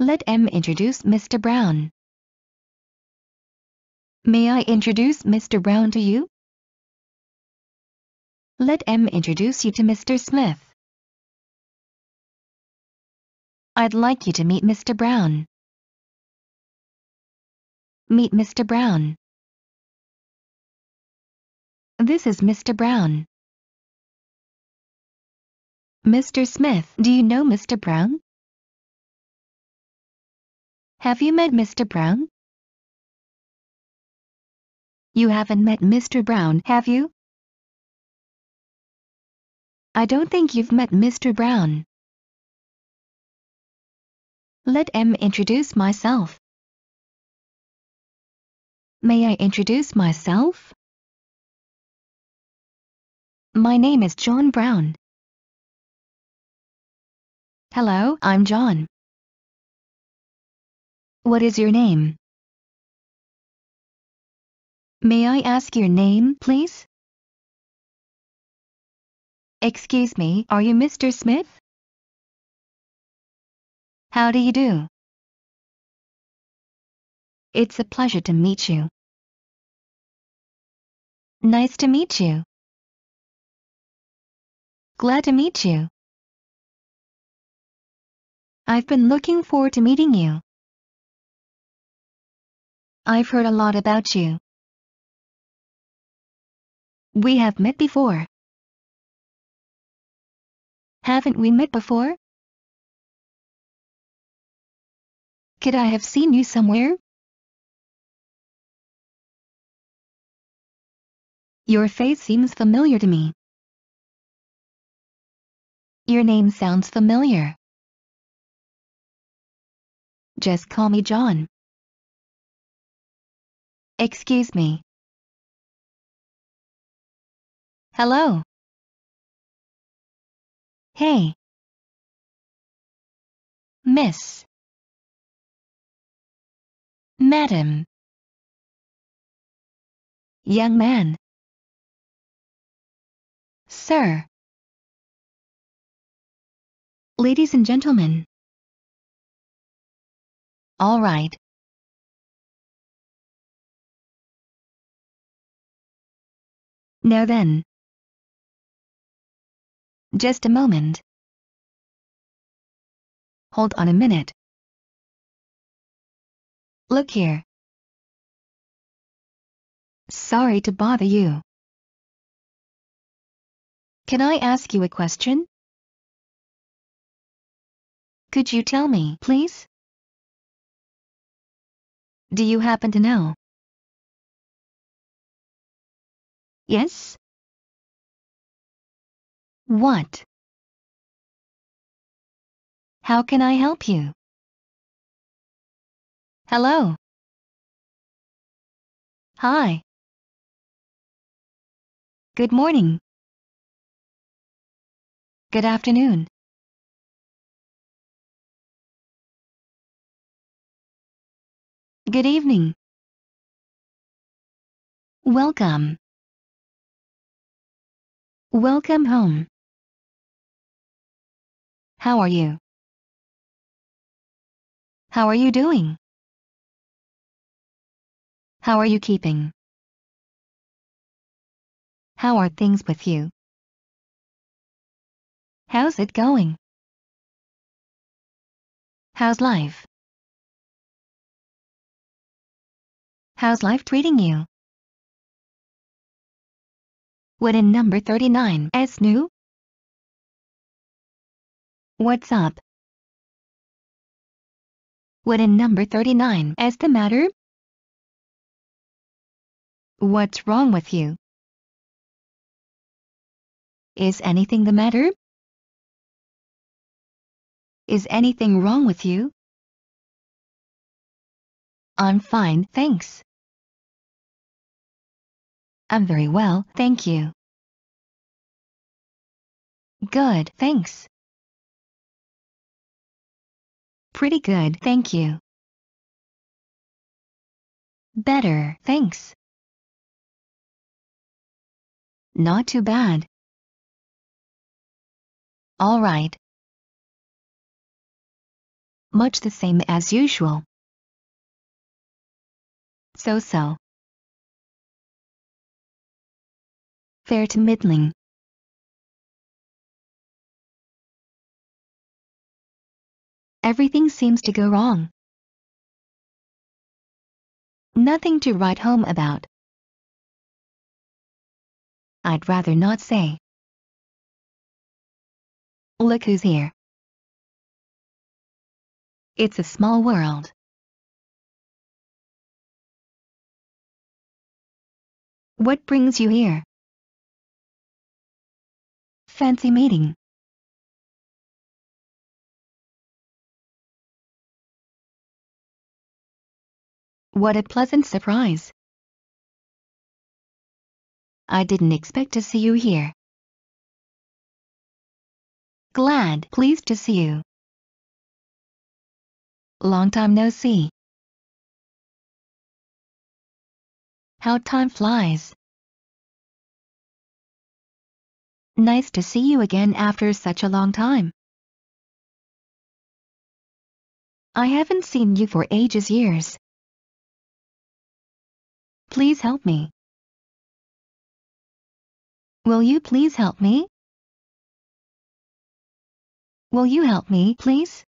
Let M introduce Mr. Brown. May I introduce Mr. Brown to you? Let M introduce you to Mr. Smith. I'd like you to meet Mr. Brown. Meet Mr. Brown. This is Mr. Brown. Mr. Smith, do you know Mr. Brown? Have you met Mr. Brown? You haven't met Mr. Brown, have you? I don't think you've met Mr. Brown. Let M introduce myself. May I introduce myself? My name is John Brown. Hello, I'm John. What is your name? May I ask your name, please? Excuse me, are you Mr. Smith? How do you do? It's a pleasure to meet you. Nice to meet you. Glad to meet you. I've been looking forward to meeting you. I've heard a lot about you. We have met before. Haven't we met before? Could I have seen you somewhere? Your face seems familiar to me. Your name sounds familiar. Just call me John. Excuse me. Hello. Hey. Miss. Madam. Young man. Sir. Ladies and gentlemen. All right. Now then. Just a moment. Hold on a minute. Look here. Sorry to bother you. Can I ask you a question? Could you tell me, please? Do you happen to know Yes? What? How can I help you? Hello. Hi. Good morning. Good afternoon. Good evening. Welcome. Welcome home. How are you? How are you doing? How are you keeping? How are things with you? How's it going? How's life? How's life treating you? What in number 39 as new? What's up? What in number 39 as the matter? What's wrong with you? Is anything the matter? Is anything wrong with you? I'm fine, thanks. I'm very well, thank you. Good, thanks. Pretty good, thank you. Better, thanks. Not too bad. All right. Much the same as usual. So-so. Fair to middling. everything seems to go wrong. Nothing to write home about. I'd rather not say. Look who's here. It's a small world. What brings you here? Fancy meeting. What a pleasant surprise. I didn't expect to see you here. Glad, pleased to see you. Long time no see. How time flies. Nice to see you again after such a long time. I haven't seen you for ages years. Please help me. Will you please help me? Will you help me, please?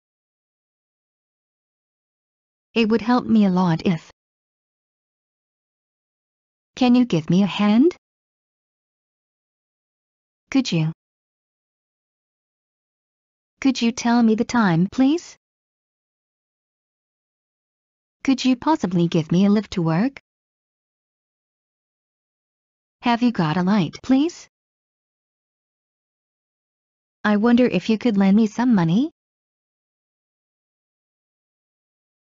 It would help me a lot if. Can you give me a hand? Could you? Could you tell me the time, please? Could you possibly give me a lift to work? Have you got a light, please? I wonder if you could lend me some money?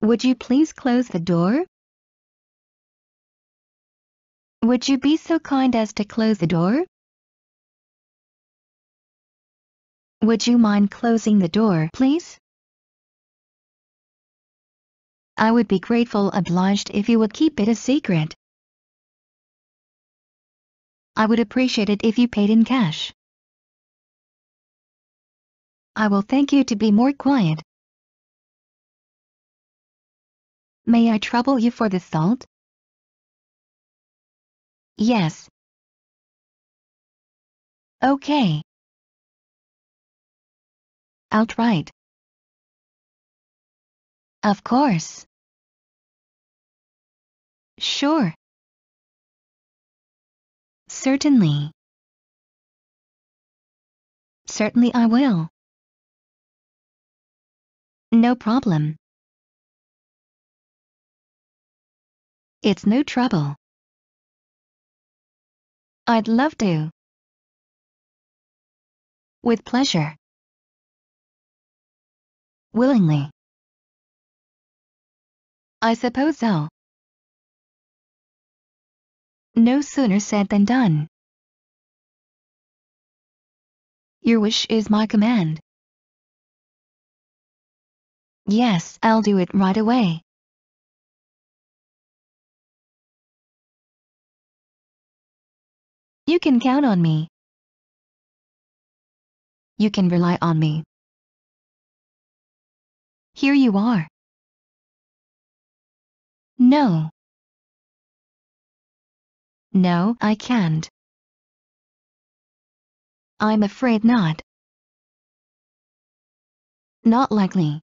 Would you please close the door? Would you be so kind as to close the door? Would you mind closing the door, please? I would be grateful obliged if you would keep it a secret. I would appreciate it if you paid in cash. I will thank you to be more quiet. May I trouble you for the salt? Yes. Okay. Outright. Of course. Sure. Certainly. Certainly I will. No problem. It's no trouble. I'd love to. With pleasure. Willingly. I suppose so. No sooner said than done. Your wish is my command. Yes, I'll do it right away. You can count on me. You can rely on me. Here you are. No. No, I can't. I'm afraid not. Not likely.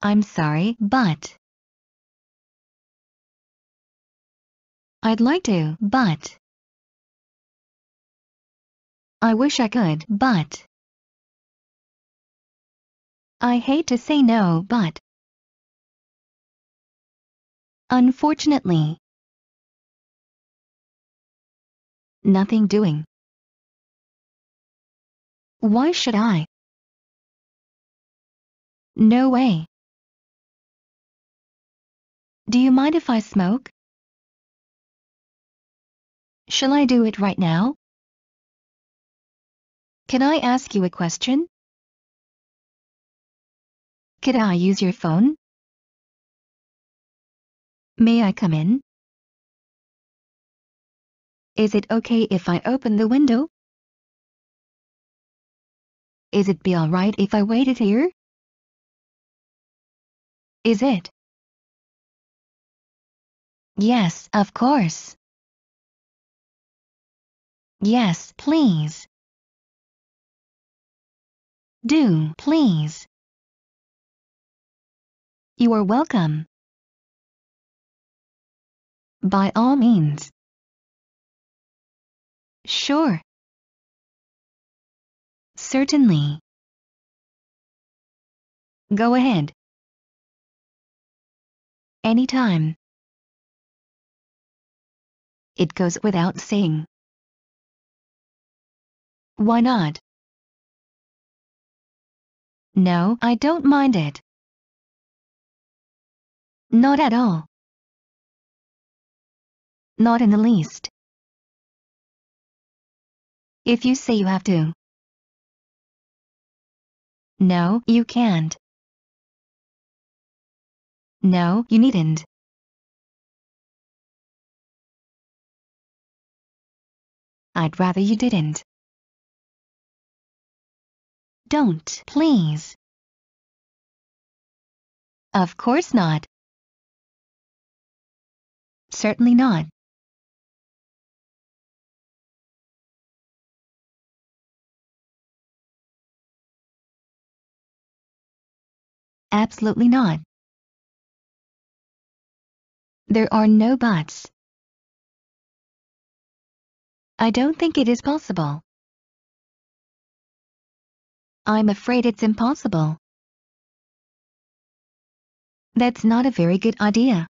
I'm sorry, but... I'd like to, but... I wish I could, but... I hate to say no, but... Unfortunately. nothing doing. Why should I? No way. Do you mind if I smoke? Shall I do it right now? Can I ask you a question? Could I use your phone? May I come in? Is it okay if I open the window? Is it be alright if I waited here? Is it? Yes, of course. Yes, please. Do, please. You are welcome. By all means. Sure. Certainly. Go ahead. Anytime. It goes without saying. Why not? No, I don't mind it. Not at all. Not in the least if you say you have to. No, you can't. No, you needn't. I'd rather you didn't. Don't, please. Of course not. Certainly not. Absolutely not. There are no buts. I don't think it is possible. I'm afraid it's impossible. That's not a very good idea.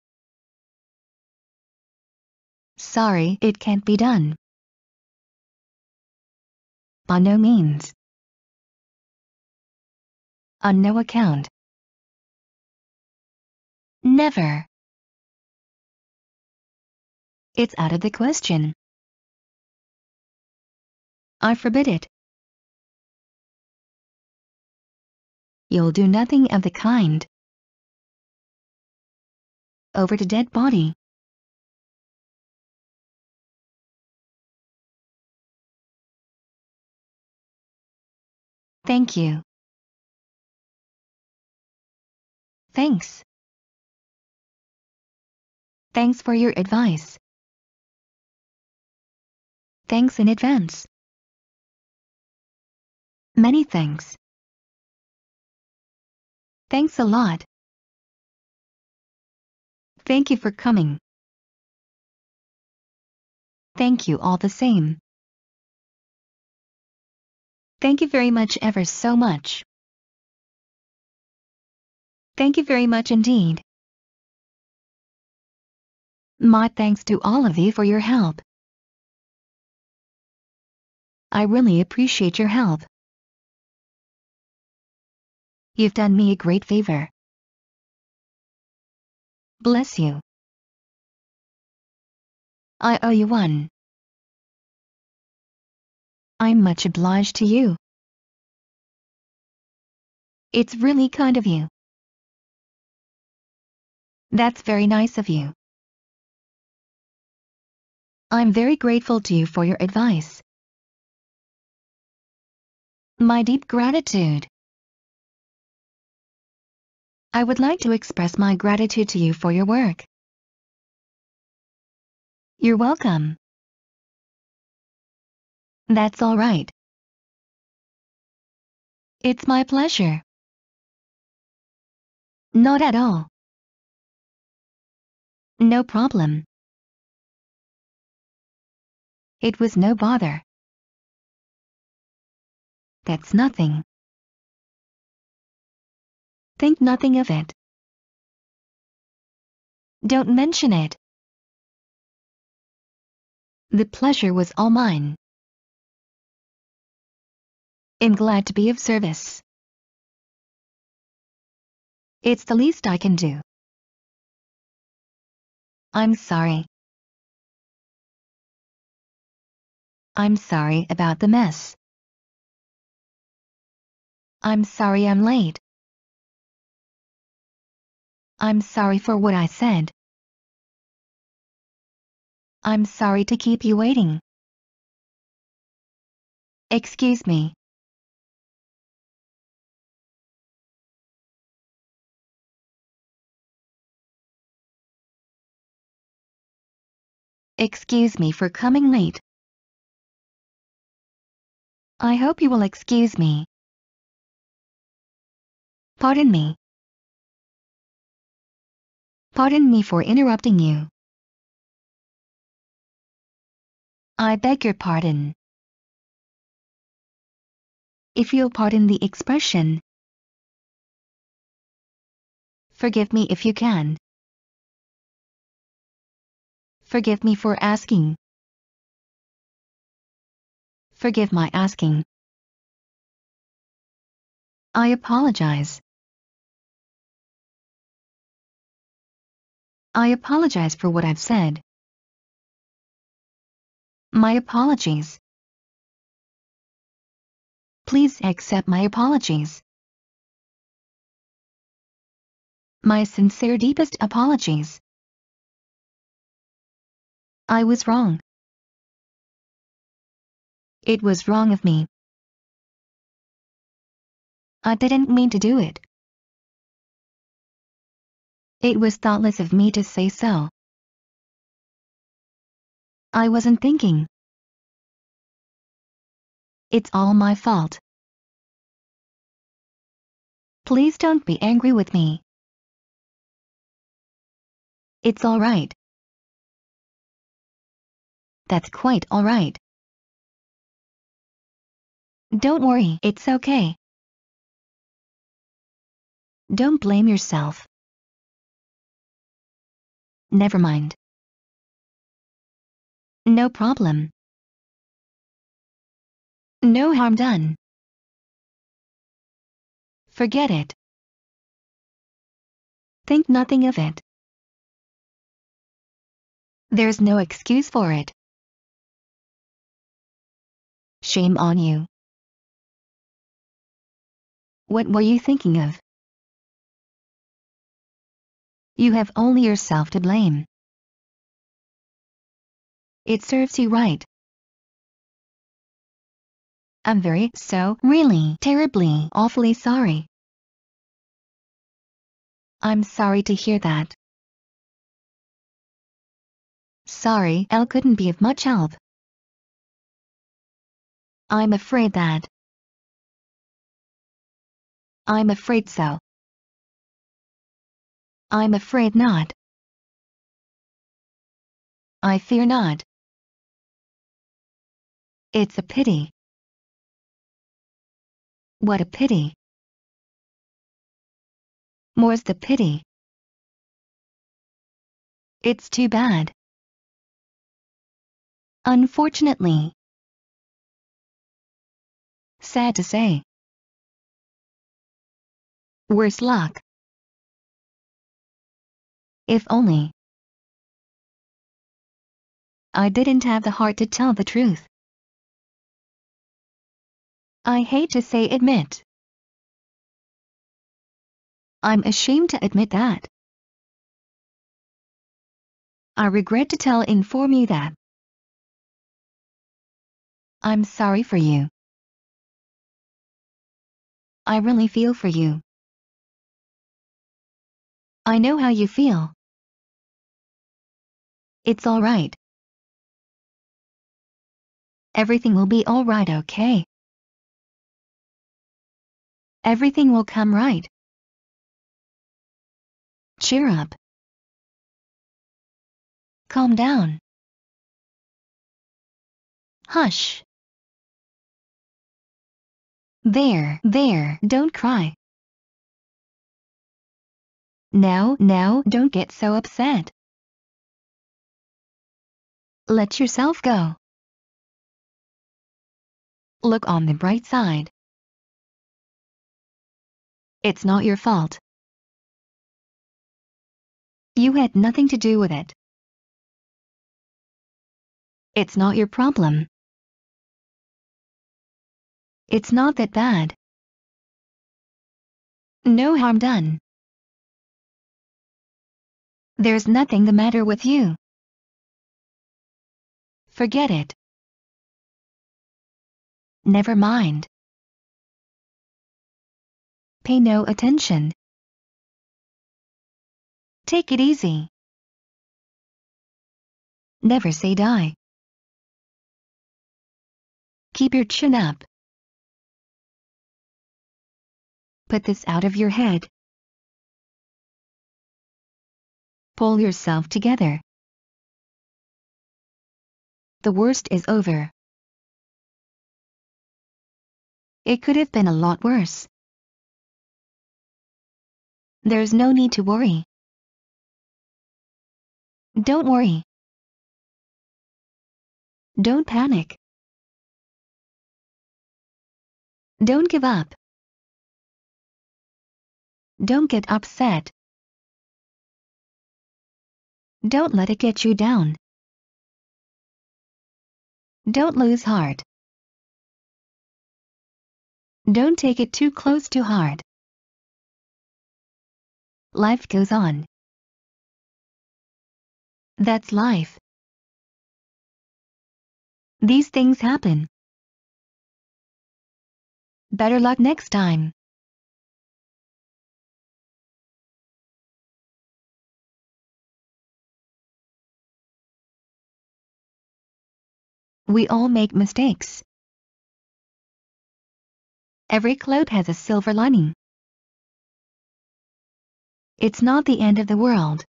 Sorry, it can't be done. By no means. On no account. Never. It's out of the question. I forbid it. You'll do nothing of the kind. Over to dead body. Thank you. Thanks. Thanks for your advice. Thanks in advance. Many thanks. Thanks a lot. Thank you for coming. Thank you all the same. Thank you very much ever so much. Thank you very much indeed. My thanks to all of you for your help. I really appreciate your help. You've done me a great favor. Bless you. I owe you one. I'm much obliged to you. It's really kind of you. That's very nice of you. I'm very grateful to you for your advice. My deep gratitude. I would like to express my gratitude to you for your work. You're welcome. That's all right. It's my pleasure. Not at all. No problem. It was no bother. That's nothing. Think nothing of it. Don't mention it. The pleasure was all mine. I'm glad to be of service. It's the least I can do. I'm sorry. I'm sorry about the mess. I'm sorry I'm late. I'm sorry for what I said. I'm sorry to keep you waiting. Excuse me. Excuse me for coming late. I hope you will excuse me. Pardon me. Pardon me for interrupting you. I beg your pardon. If you'll pardon the expression, forgive me if you can. Forgive me for asking. Forgive my asking. I apologize. I apologize for what I've said. My apologies. Please accept my apologies. My sincere deepest apologies. I was wrong. It was wrong of me. I didn't mean to do it. It was thoughtless of me to say so. I wasn't thinking. It's all my fault. Please don't be angry with me. It's alright. That's quite alright. Don't worry, it's okay. Don't blame yourself. Never mind. No problem. No harm done. Forget it. Think nothing of it. There's no excuse for it. Shame on you. What were you thinking of? You have only yourself to blame. It serves you right. I'm very, so, really, terribly, awfully sorry. I'm sorry to hear that. Sorry, I couldn't be of much help. I'm afraid that I'm afraid so. I'm afraid not. I fear not. It's a pity. What a pity. More's the pity. It's too bad. Unfortunately. Sad to say. Worse luck. If only. I didn't have the heart to tell the truth. I hate to say admit. I'm ashamed to admit that. I regret to tell inform you that. I'm sorry for you. I really feel for you. I know how you feel. It's alright. Everything will be alright okay? Everything will come right. Cheer up. Calm down. Hush. There, there, don't cry. Now, now, don't get so upset. Let yourself go. Look on the bright side. It's not your fault. You had nothing to do with it. It's not your problem. It's not that bad. No harm done. There's nothing the matter with you. Forget it. Never mind. Pay no attention. Take it easy. Never say die. Keep your chin up. Put this out of your head. Pull yourself together. The worst is over. It could have been a lot worse. There's no need to worry. Don't worry. Don't panic. Don't give up. Don't get upset. Don't let it get you down. Don't lose heart. Don't take it too close to heart. Life goes on. That's life. These things happen. Better luck next time. We all make mistakes. Every cloud has a silver lining. It's not the end of the world.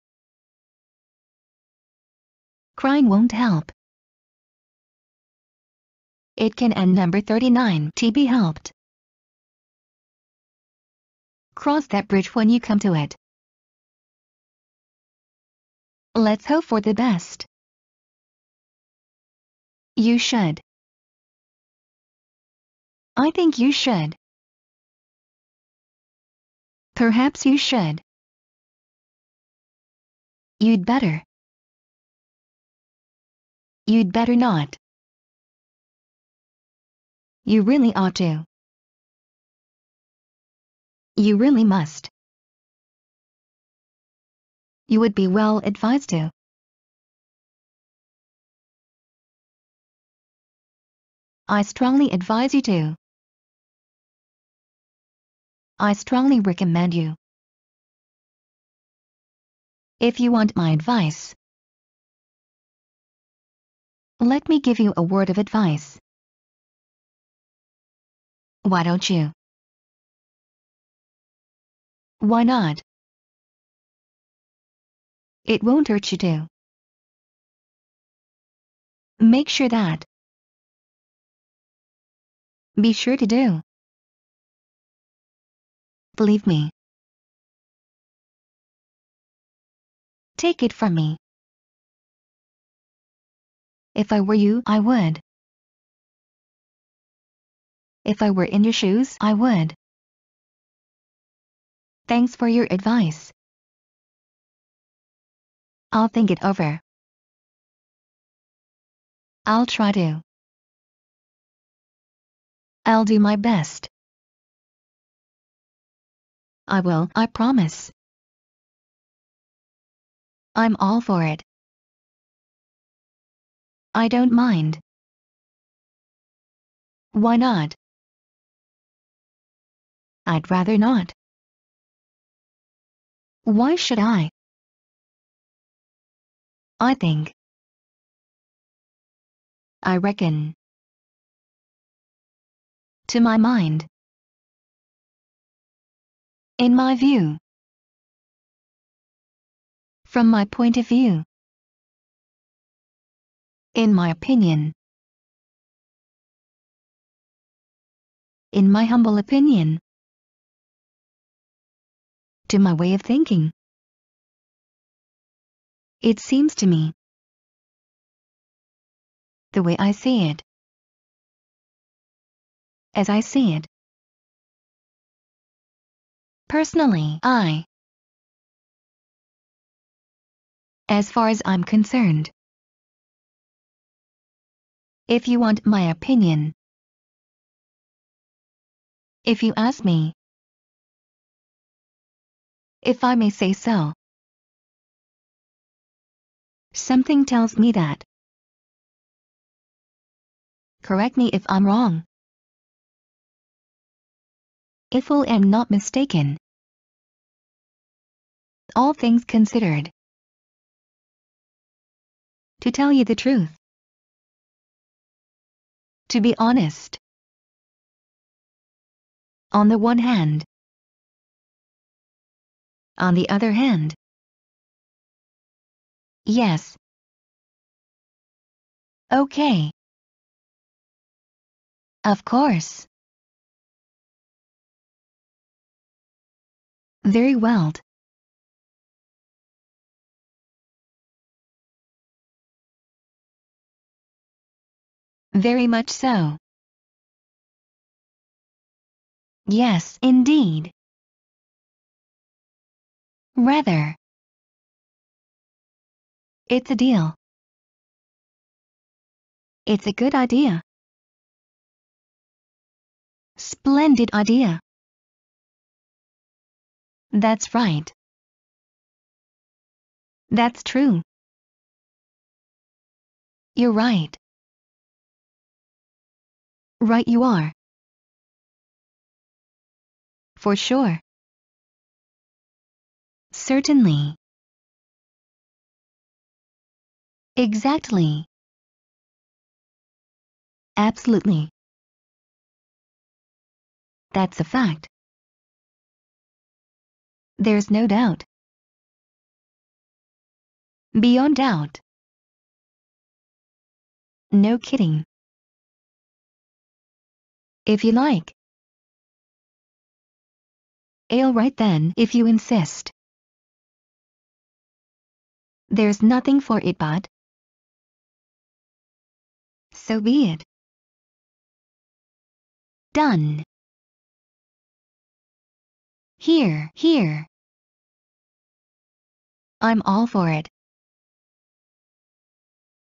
Crying won't help. It can end number 39 to be helped. Cross that bridge when you come to it. Let's hope for the best. You should. I think you should. Perhaps you should. You'd better. You'd better not. You really ought to. You really must. You would be well advised to. I strongly advise you to. I strongly recommend you. If you want my advice, let me give you a word of advice. Why don't you? Why not? It won't hurt you to. Make sure that be sure to do. Believe me. Take it from me. If I were you, I would. If I were in your shoes, I would. Thanks for your advice. I'll think it over. I'll try to. I'll do my best. I will, I promise. I'm all for it. I don't mind. Why not? I'd rather not. Why should I? I think. I reckon to my mind. In my view. From my point of view. In my opinion. In my humble opinion. To my way of thinking. It seems to me. The way I see it as I see it. Personally, I, as far as I'm concerned, if you want my opinion, if you ask me, if I may say so, something tells me that. Correct me if I'm wrong if I am not mistaken. All things considered. To tell you the truth. To be honest. On the one hand. On the other hand. Yes. Okay. Of course. very well. Very much so. Yes, indeed. Rather. It's a deal. It's a good idea. Splendid idea. That's right. That's true. You're right. Right you are. For sure. Certainly. Exactly. Absolutely. That's a fact. There's no doubt. Beyond doubt. No kidding. If you like. All right then, if you insist. There's nothing for it but. So be it. Done. Here, here. I'm all for it.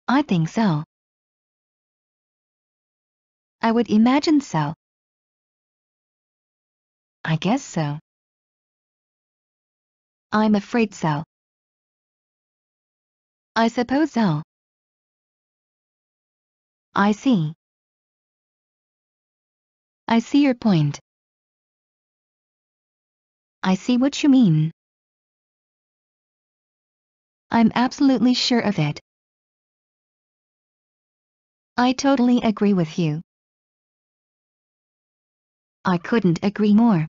I think so. I would imagine so. I guess so. I'm afraid so. I suppose so. I see. I see your point. I see what you mean. I'm absolutely sure of it. I totally agree with you. I couldn't agree more.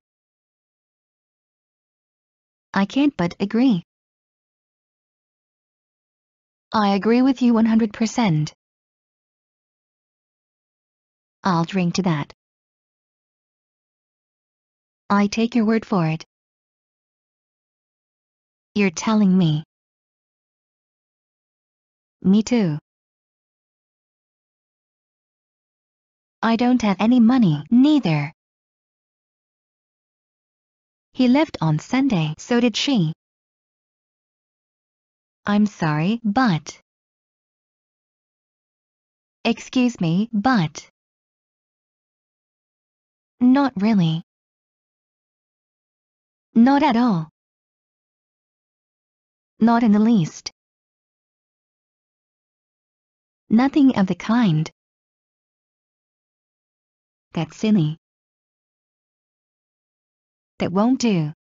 I can't but agree. I agree with you 100%. I'll drink to that. I take your word for it. You're telling me. Me too. I don't have any money, neither. He left on Sunday, so did she. I'm sorry, but... Excuse me, but... Not really. Not at all. Not in the least. Nothing of the kind. That's silly. That won't do.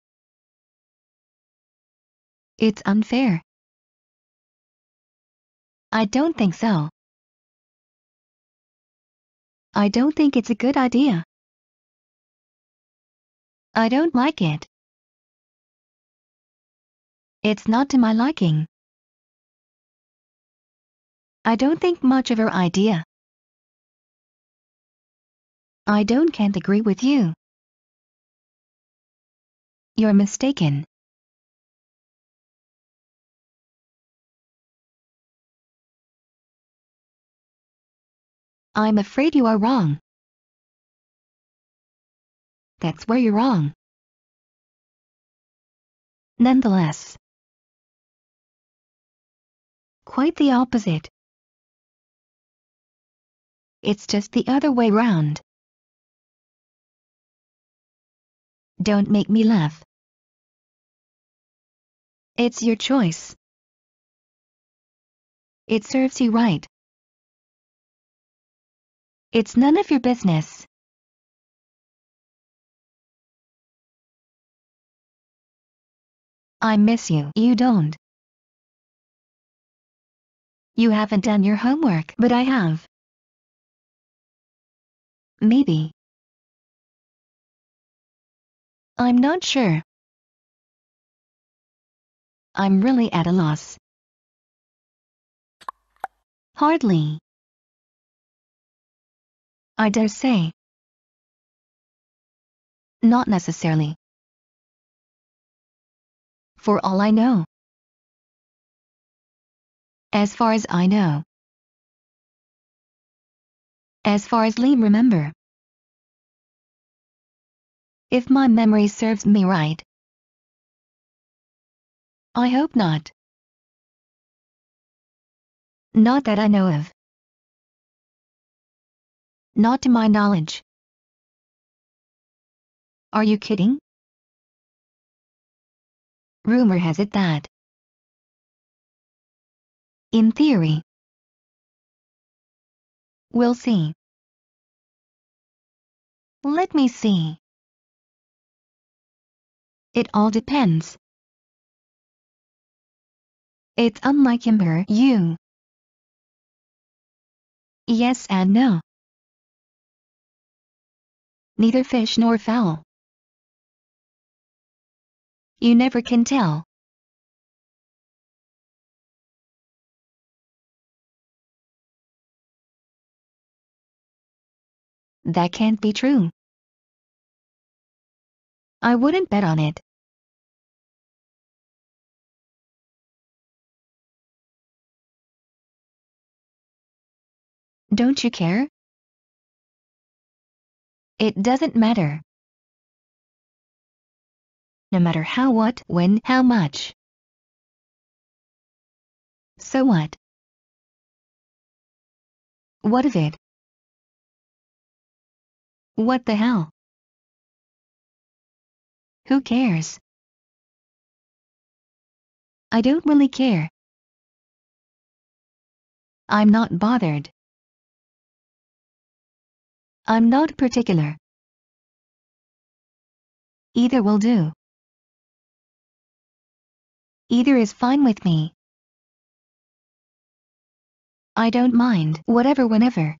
It's unfair. I don't think so. I don't think it's a good idea. I don't like it. It's not to my liking. I don't think much of her idea. I don't can't agree with you. You're mistaken. I'm afraid you are wrong. That's where you're wrong. Nonetheless, Quite the opposite. It's just the other way round. Don't make me laugh. It's your choice. It serves you right. It's none of your business. I miss you. You don't. You haven't done your homework, but I have. Maybe. I'm not sure. I'm really at a loss. Hardly. I dare say. Not necessarily. For all I know. As far as I know. As far as Lee remember. If my memory serves me right. I hope not. Not that I know of. Not to my knowledge. Are you kidding? Rumor has it that in theory. We'll see. Let me see. It all depends. It's unlike him or you. Yes and no. Neither fish nor fowl. You never can tell. That can't be true. I wouldn't bet on it. Don't you care? It doesn't matter. No matter how, what, when, how much. So what? What of it? What the hell? Who cares? I don't really care. I'm not bothered. I'm not particular. Either will do. Either is fine with me. I don't mind, whatever whenever.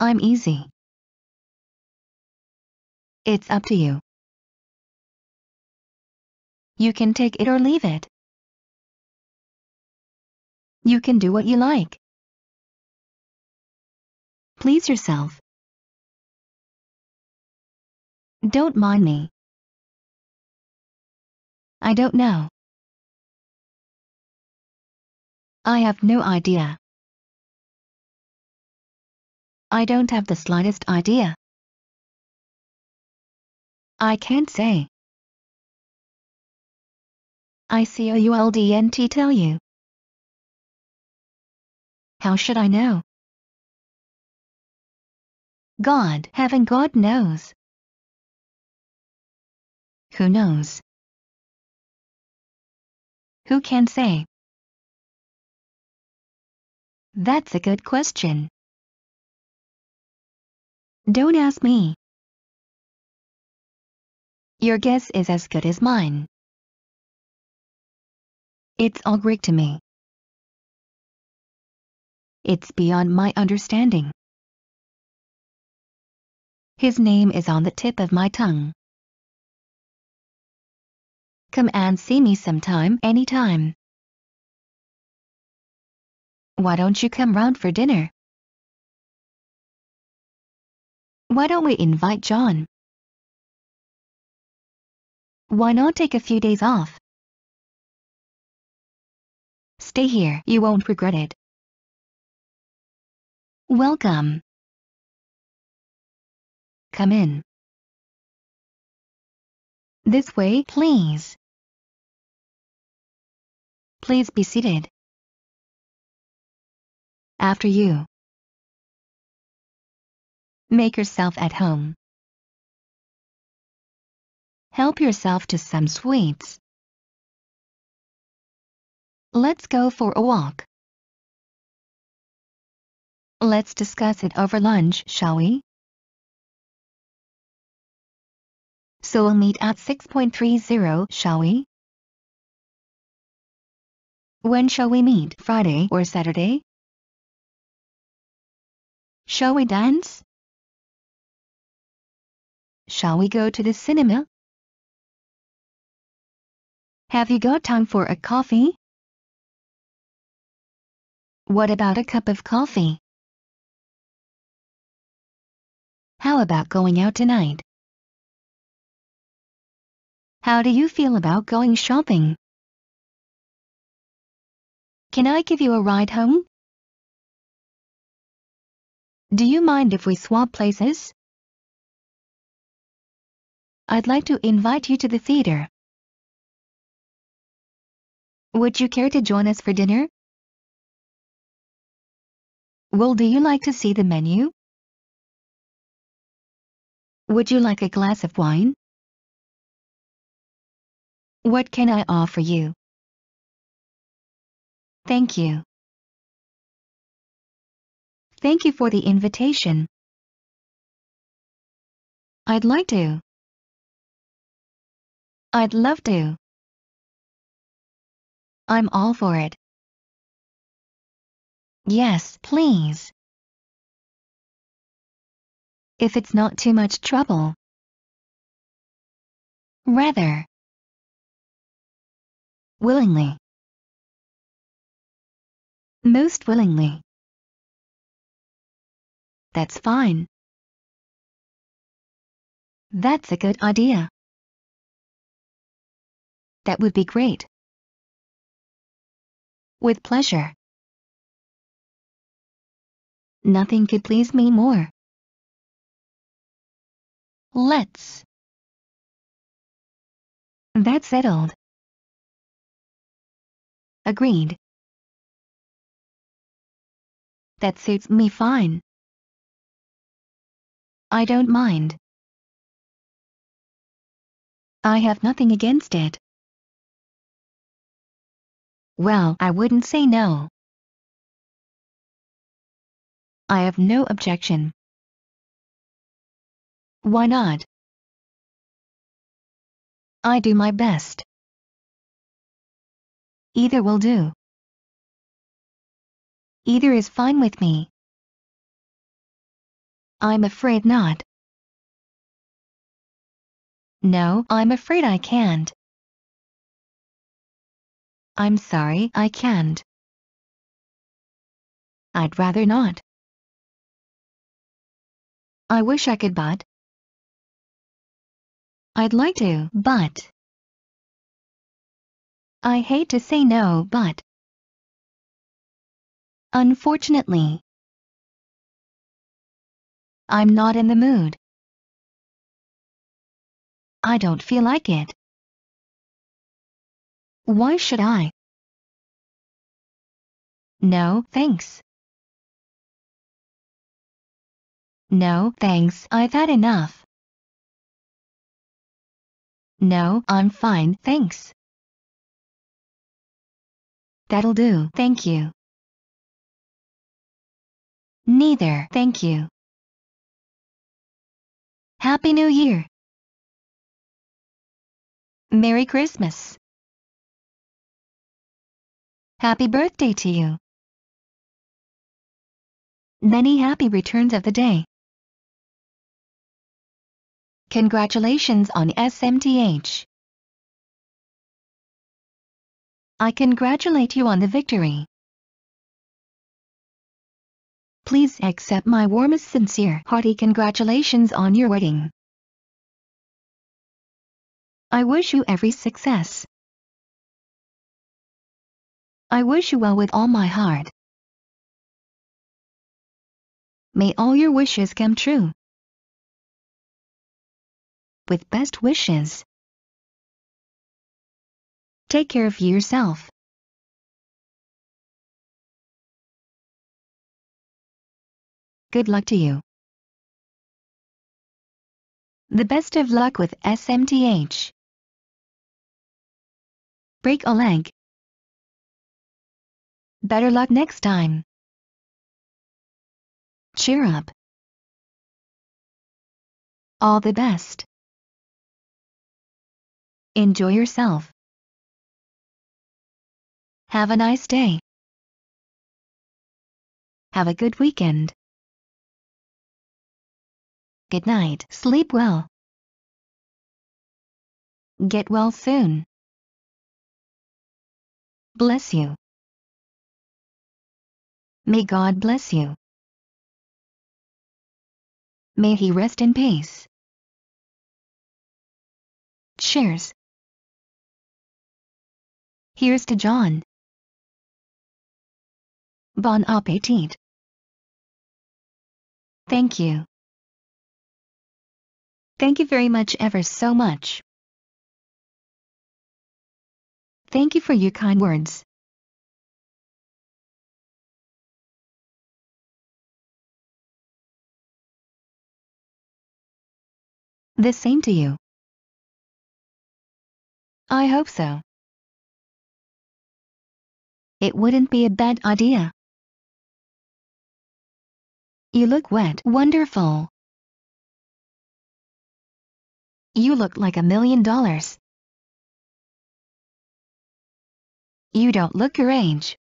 I'm easy. It's up to you. You can take it or leave it. You can do what you like. Please yourself. Don't mind me. I don't know. I have no idea. I don't have the slightest idea. I can't say. I see OULDNT tell you. How should I know? God, heaven, God knows. Who knows? Who can say? That's a good question. Don't ask me. Your guess is as good as mine. It's all Greek to me. It's beyond my understanding. His name is on the tip of my tongue. Come and see me sometime, anytime. Why don't you come round for dinner? Why don't we invite John? Why not take a few days off? Stay here, you won't regret it. Welcome. Come in. This way, please. Please be seated. After you. Make yourself at home. Help yourself to some sweets. Let's go for a walk. Let's discuss it over lunch, shall we? So we'll meet at 6.30, shall we? When shall we meet, Friday or Saturday? Shall we dance? Shall we go to the cinema? Have you got time for a coffee? What about a cup of coffee? How about going out tonight? How do you feel about going shopping? Can I give you a ride home? Do you mind if we swap places? I'd like to invite you to the theater. Would you care to join us for dinner? Well, do you like to see the menu? Would you like a glass of wine? What can I offer you? Thank you. Thank you for the invitation. I'd like to. I'd love to. I'm all for it. Yes, please. If it's not too much trouble. Rather. Willingly. Most willingly. That's fine. That's a good idea. That would be great. With pleasure. Nothing could please me more. Let's. That's settled. Agreed. That suits me fine. I don't mind. I have nothing against it. Well, I wouldn't say no. I have no objection. Why not? I do my best. Either will do. Either is fine with me. I'm afraid not. No, I'm afraid I can't. I'm sorry I can't. I'd rather not. I wish I could but. I'd like to but. I hate to say no but. Unfortunately. I'm not in the mood. I don't feel like it. Why should I? No, thanks. No, thanks, I've had enough. No, I'm fine, thanks. That'll do, thank you. Neither, thank you. Happy New Year. Merry Christmas. Happy birthday to you. Many happy returns of the day. Congratulations on SMTH. I congratulate you on the victory. Please accept my warmest sincere hearty congratulations on your wedding. I wish you every success. I wish you well with all my heart. May all your wishes come true. With best wishes. Take care of yourself. Good luck to you. The best of luck with SMTH. Break a leg. Better luck next time. Cheer up. All the best. Enjoy yourself. Have a nice day. Have a good weekend. Good night. Sleep well. Get well soon. Bless you. May God bless you. May he rest in peace. Cheers. Here's to John. Bon appetit. Thank you. Thank you very much ever so much. Thank you for your kind words. The same to you. I hope so. It wouldn't be a bad idea. You look wet. Wonderful. You look like a million dollars. You don't look your age.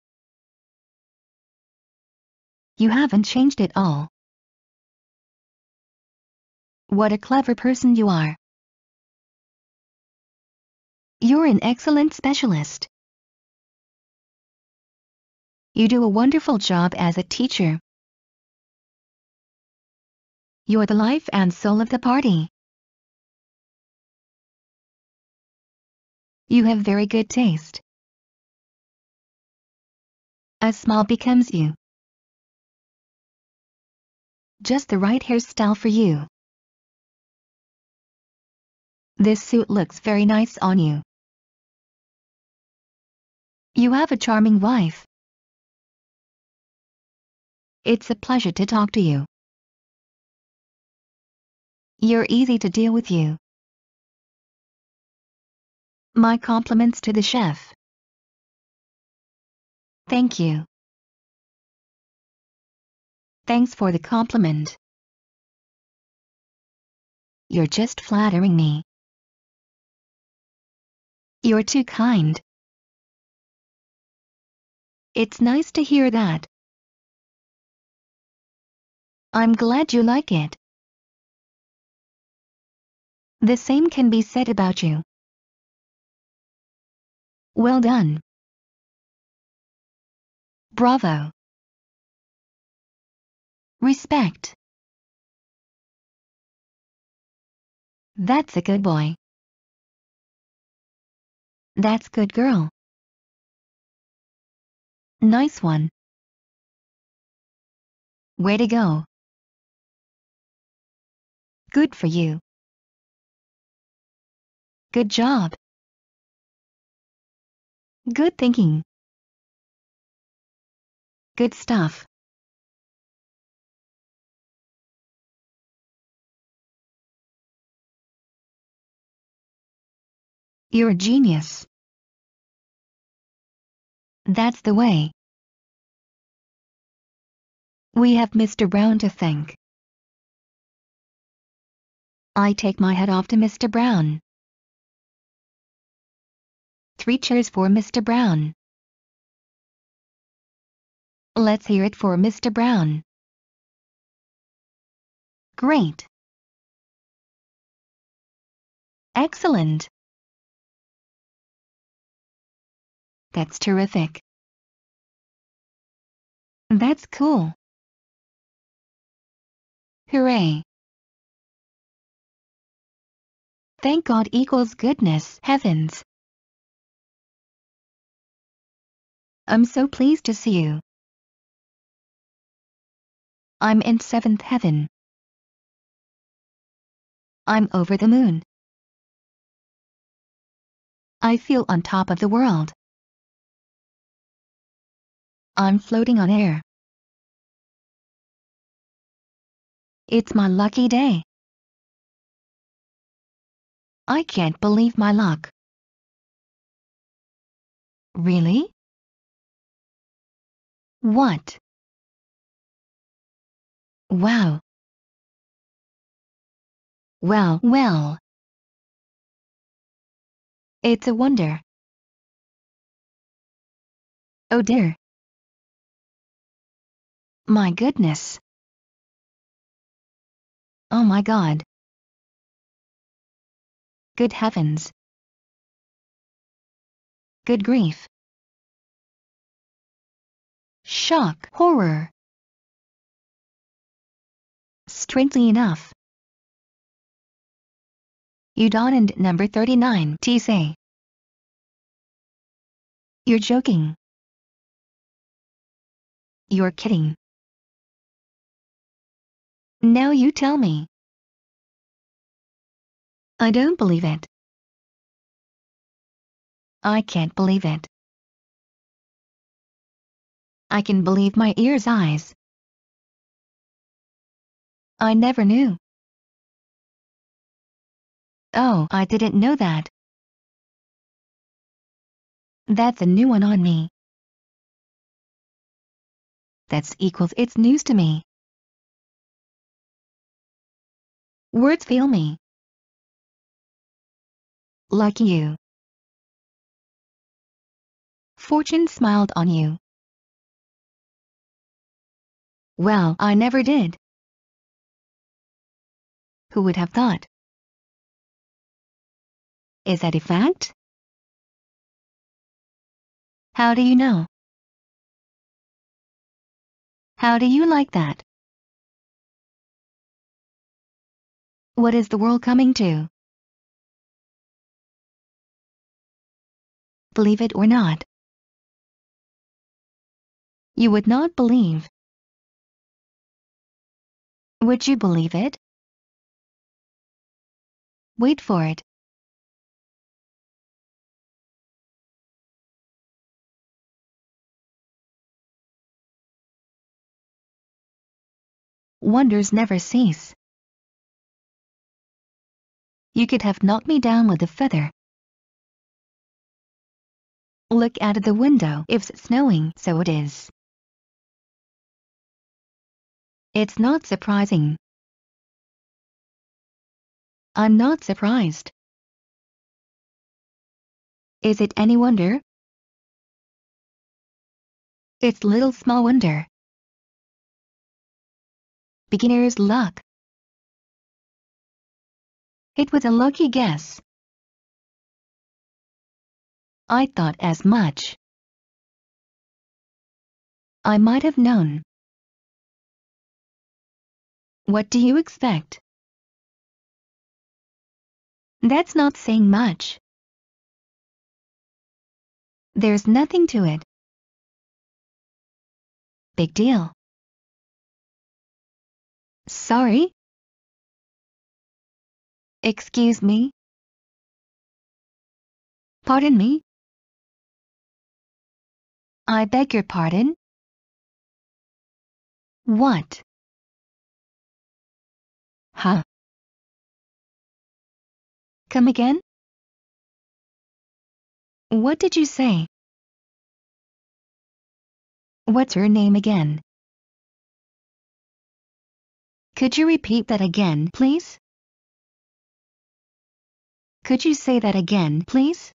You haven't changed at all. What a clever person you are. You're an excellent specialist. You do a wonderful job as a teacher. You're the life and soul of the party. You have very good taste. A smile becomes you. Just the right hairstyle for you. This suit looks very nice on you. You have a charming wife. It's a pleasure to talk to you. You're easy to deal with you. My compliments to the chef. Thank you. Thanks for the compliment. You're just flattering me. You're too kind. It's nice to hear that. I'm glad you like it. The same can be said about you. Well done. Bravo. Respect. That's a good boy. That's good girl. Nice one. Way to go. Good for you. Good job. Good thinking. Good stuff. You're a genius. That's the way. We have Mr. Brown to thank. I take my hat off to Mr. Brown. Three cheers for Mr. Brown. Let's hear it for Mr. Brown. Great. Excellent. That's terrific. That's cool. Hooray. Thank God equals goodness, heavens. I'm so pleased to see you. I'm in seventh heaven. I'm over the moon. I feel on top of the world. I'm floating on air. It's my lucky day. I can't believe my luck. Really? What? Wow. Well, well. It's a wonder. Oh dear. My goodness. Oh my god. Good heavens. Good grief. Shock, horror. Strangely enough. You donned number 39 TSA. You're joking. You're kidding. Now you tell me. I don't believe it. I can't believe it. I can believe my ears' eyes. I never knew. Oh, I didn't know that. That's a new one on me. That's equals it's news to me. Words fail me. Like you. Fortune smiled on you. Well, I never did. Who would have thought? Is that a fact? How do you know? How do you like that? What is the world coming to? Believe it or not. You would not believe. Would you believe it? Wait for it. Wonders never cease. You could have knocked me down with a feather. Look out of the window. If It's snowing, so it is. It's not surprising. I'm not surprised. Is it any wonder? It's little small wonder. Beginner's luck. It was a lucky guess. I thought as much. I might have known. What do you expect? That's not saying much. There's nothing to it. Big deal. Sorry? Excuse me? Pardon me? I beg your pardon? What? Huh? Come again? What did you say? What's her name again? Could you repeat that again, please? Could you say that again, please?